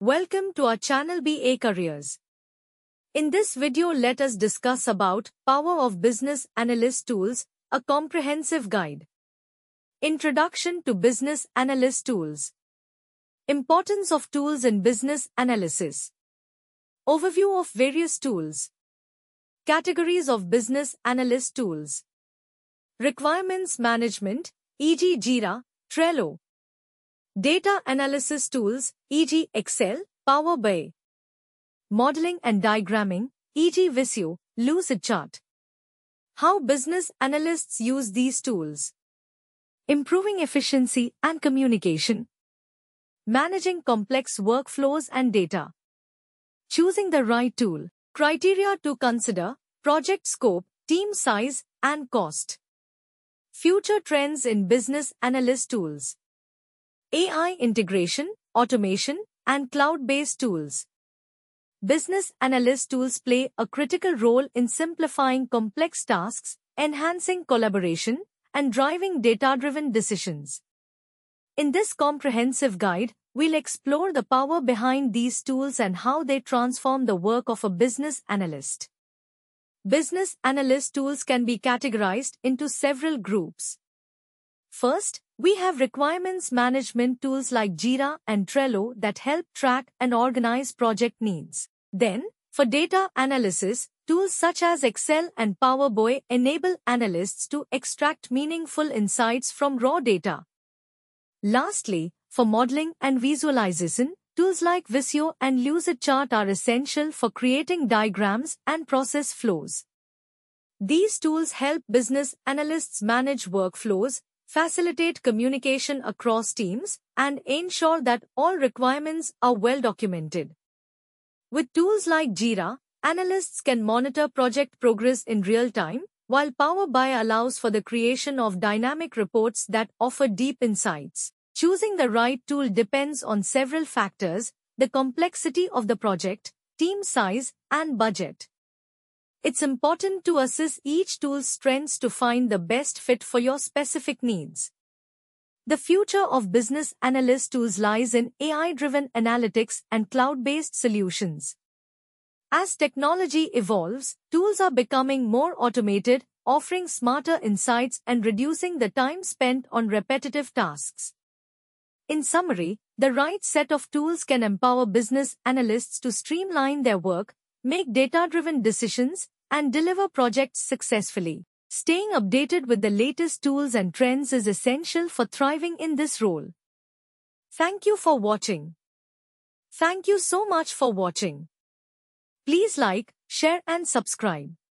Welcome to our channel BA Careers. In this video let us discuss about Power of Business Analyst Tools, a comprehensive guide. Introduction to Business Analyst Tools. Importance of tools in business analysis. Overview of various tools. Categories of business analyst tools. Requirements management, e.g. Jira, Trello, Data analysis tools, e.g. Excel, Power BI. Modeling and diagramming, e.g. Visio, Lucid Chart. How business analysts use these tools. Improving efficiency and communication. Managing complex workflows and data. Choosing the right tool. Criteria to consider, project scope, team size, and cost. Future trends in business analyst tools. AI integration, automation, and cloud-based tools. Business analyst tools play a critical role in simplifying complex tasks, enhancing collaboration, and driving data-driven decisions. In this comprehensive guide, we'll explore the power behind these tools and how they transform the work of a business analyst. Business analyst tools can be categorized into several groups. First, we have requirements management tools like Jira and Trello that help track and organize project needs. Then, for data analysis, tools such as Excel and PowerBoy enable analysts to extract meaningful insights from raw data. Lastly, for modeling and visualization, tools like Visio and Lucidchart are essential for creating diagrams and process flows. These tools help business analysts manage workflows, facilitate communication across teams, and ensure that all requirements are well documented. With tools like Jira, analysts can monitor project progress in real time, while Power BI allows for the creation of dynamic reports that offer deep insights. Choosing the right tool depends on several factors, the complexity of the project, team size, and budget. It's important to assess each tool's strengths to find the best fit for your specific needs. The future of business analyst tools lies in AI-driven analytics and cloud-based solutions. As technology evolves, tools are becoming more automated, offering smarter insights and reducing the time spent on repetitive tasks. In summary, the right set of tools can empower business analysts to streamline their work, make data-driven decisions, and deliver projects successfully. Staying updated with the latest tools and trends is essential for thriving in this role. Thank you for watching. Thank you so much for watching. Please like, share and subscribe.